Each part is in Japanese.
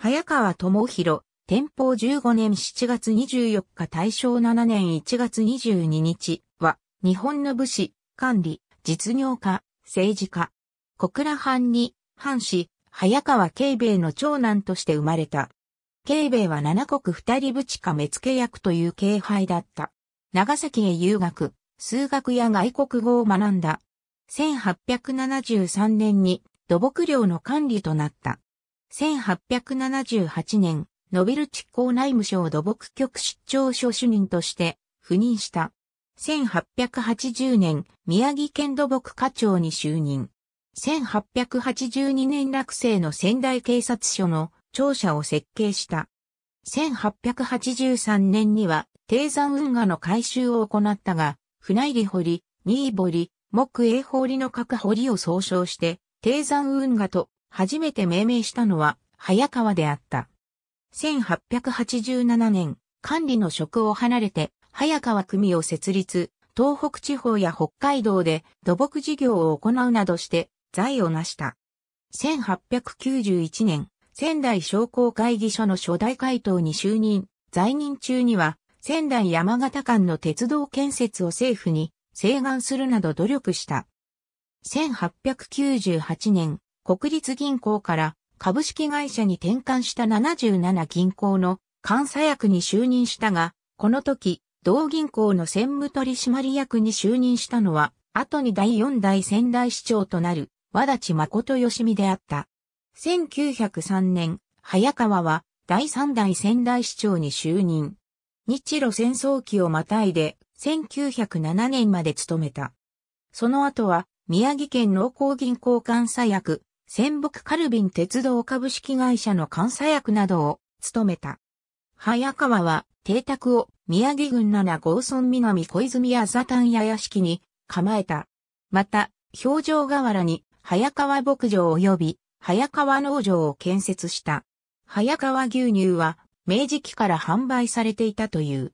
早川智弘、天保15年7月24日大正7年1月22日は、日本の武士、管理、実業家、政治家、小倉藩に、藩士、早川慶兵衛の長男として生まれた。慶兵衛は七国二人ぶちか目付役という敬拝だった。長崎へ遊学、数学や外国語を学んだ。1873年に土木寮の管理となった。1878年、ノビル地公内務省土木局出張所主任として赴任した。1880年、宮城県土木課長に就任。1882年落成の仙台警察署の庁舎を設計した。1883年には、低山運河の改修を行ったが、船入り堀、新堀、木英堀の各堀を総称して、低山運河と初めて命名したのは早川であった。1887年、管理の職を離れて早川組を設立、東北地方や北海道で土木事業を行うなどして財を成した。1891年、仙台商工会議所の初代会頭に就任、在任中には仙台山形間の鉄道建設を政府に請願するなど努力した。1898年、国立銀行から株式会社に転換した77銀行の監査役に就任したが、この時、同銀行の専務取締役に就任したのは、後に第4代仙台市長となる、和立誠義美であった。1903年、早川は第3代仙台市長に就任。日露戦争期をまたいで、1907年まで務めた。その後は、宮城県農工銀行監査役、仙北カルビン鉄道株式会社の監査役などを務めた。早川は邸宅を宮城郡七郷村南小泉あざ丹屋屋敷に構えた。また、表情河原に早川牧場及び早川農場を建設した。早川牛乳は明治期から販売されていたという。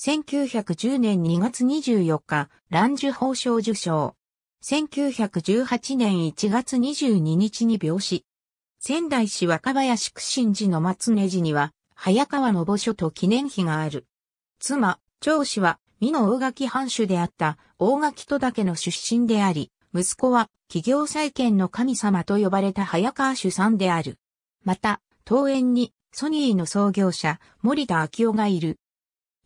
1910年2月24日、蘭寿報賞受賞。1918年1月22日に病死。仙台市若林苦心寺の松根寺には、早川の墓所と記念碑がある。妻、長氏は、美の大垣藩主であった大垣戸岳の出身であり、息子は企業再建の神様と呼ばれた早川主さんである。また、桃園にソニーの創業者森田昭夫がいる。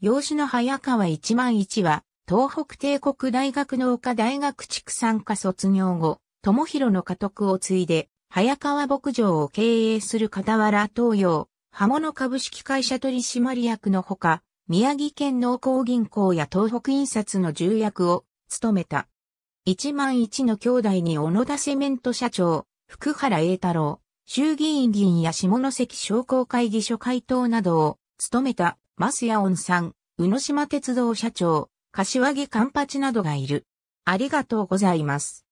養子の早川一万一は東北帝国大学農科大学畜産科卒業後、智弘の家督を継いで、早川牧場を経営する傍ら東洋、刃物株式会社取締役のほか、宮城県農工銀行や東北印刷の重役を務めた。一万一の兄弟に小野田セメント社長、福原栄太郎、衆議院議員や下関商工会議所会頭などを務めた、増スヤさん、宇野島鉄道社長、柏木カンパチなどがいる。ありがとうございます。